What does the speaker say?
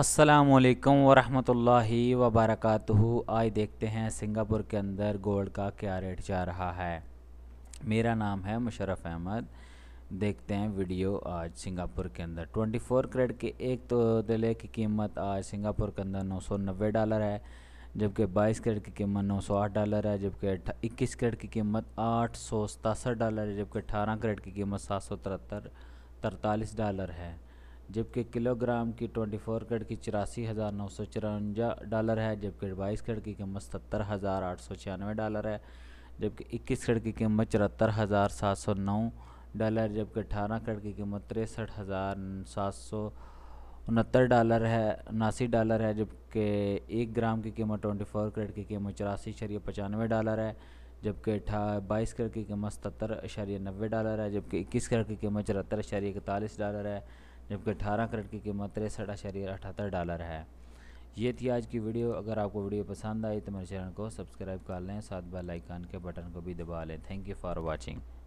السلام علیکم ورحمۃ اللہ وبرکاتہ آج دیکھتے ہیں سنگاپور کے اندر گولڈ کا کیا ریٹ جا رہا ہے میرا نام ہے مشرف احمد دیکھتے ہیں ویڈیو آج سنگاپور کے اندر ٹوئنٹی فور کریڈ کے ایک تو دلے کی قیمت آج سنگاپور کے اندر نو سو نوے ڈالر ہے جبکہ بائیس کریڈ کی قیمت نو سو آٹھ ڈالر ہے جبکہ اکیس کریڈ کی قیمت آٹھ سو ستاسٹھ ڈالر ہے جبکہ اٹھارہ کریڈ کی قیمت سات سو ترہتر ترتالیس ڈالر ہے جبکہ کلو گرام کی ٹونٹی فور کٹ کی چوراسی ہزار نو سو چرونجا ڈالر ہے جبکہ بائیس کٹ کی قیمت ستر ہزار آٹھ سو چھیانوے ڈالر ہے جبکہ اکیس کٹ کی قیمت چرہتر ہزار سات سو نو ڈالر جبکہ اٹھارہ کٹ کی قیمت تریسٹھ ہزار سات سو انہتر ڈالر ہے اناسی ڈالر ہے جبکہ ایک گرام کی قیمت ٹونٹی فور کرٹ کی قیمت چوراسی شریعہ پچانوے ڈالر ہے جبکہ اٹھا بائیس کرک کی قیمت ستر اشریہ نوے ڈالر ہے جبکہ اکیس گڑھ کی قیمت چرہتر اشرع اکتالیس ڈالر ہے جبکہ اٹھارہ کرٹ کی قیمت اشاریہ اٹھہتر ڈالر ہے یہ تھی آج کی ویڈیو اگر آپ کو ویڈیو پسند آئی تو میرے چینل کو سبسکرائب کر لیں ساتھ بیل آئیکن کے بٹن کو بھی دبا لیں تھینک یو فار واچنگ